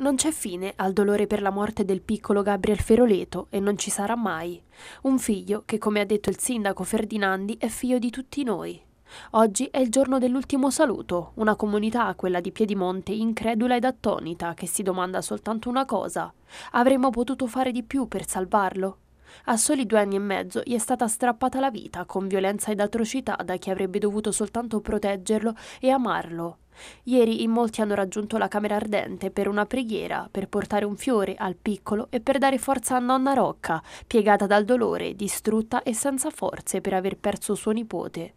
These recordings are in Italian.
Non c'è fine al dolore per la morte del piccolo Gabriel Feroleto e non ci sarà mai. Un figlio che, come ha detto il sindaco Ferdinandi, è figlio di tutti noi. Oggi è il giorno dell'ultimo saluto, una comunità, quella di Piedimonte, incredula ed attonita, che si domanda soltanto una cosa. Avremmo potuto fare di più per salvarlo? A soli due anni e mezzo gli è stata strappata la vita con violenza ed atrocità da chi avrebbe dovuto soltanto proteggerlo e amarlo. Ieri in molti hanno raggiunto la Camera Ardente per una preghiera, per portare un fiore al piccolo e per dare forza a nonna Rocca, piegata dal dolore, distrutta e senza forze per aver perso suo nipote.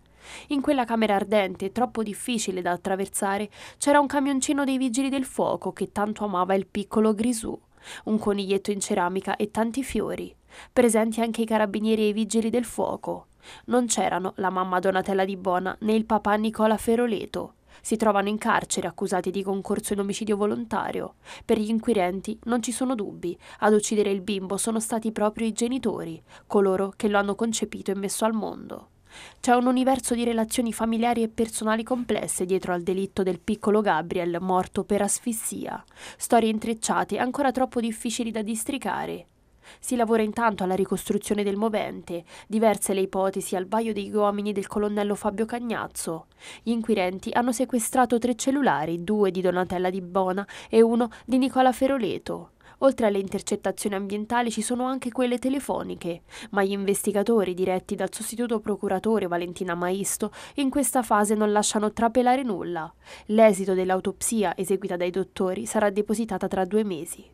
In quella camera ardente, troppo difficile da attraversare, c'era un camioncino dei vigili del fuoco che tanto amava il piccolo Grisù, un coniglietto in ceramica e tanti fiori. Presenti anche i carabinieri e i vigili del fuoco. Non c'erano la mamma Donatella di Bona né il papà Nicola Feroleto. Si trovano in carcere accusati di concorso in omicidio volontario. Per gli inquirenti non ci sono dubbi, ad uccidere il bimbo sono stati proprio i genitori, coloro che lo hanno concepito e messo al mondo. C'è un universo di relazioni familiari e personali complesse dietro al delitto del piccolo Gabriel morto per asfissia. Storie intrecciate ancora troppo difficili da districare. Si lavora intanto alla ricostruzione del movente, diverse le ipotesi al baio degli uomini del colonnello Fabio Cagnazzo. Gli inquirenti hanno sequestrato tre cellulari, due di Donatella Di Bona e uno di Nicola Feroleto. Oltre alle intercettazioni ambientali ci sono anche quelle telefoniche, ma gli investigatori diretti dal sostituto procuratore Valentina Maisto in questa fase non lasciano trapelare nulla. L'esito dell'autopsia eseguita dai dottori sarà depositata tra due mesi.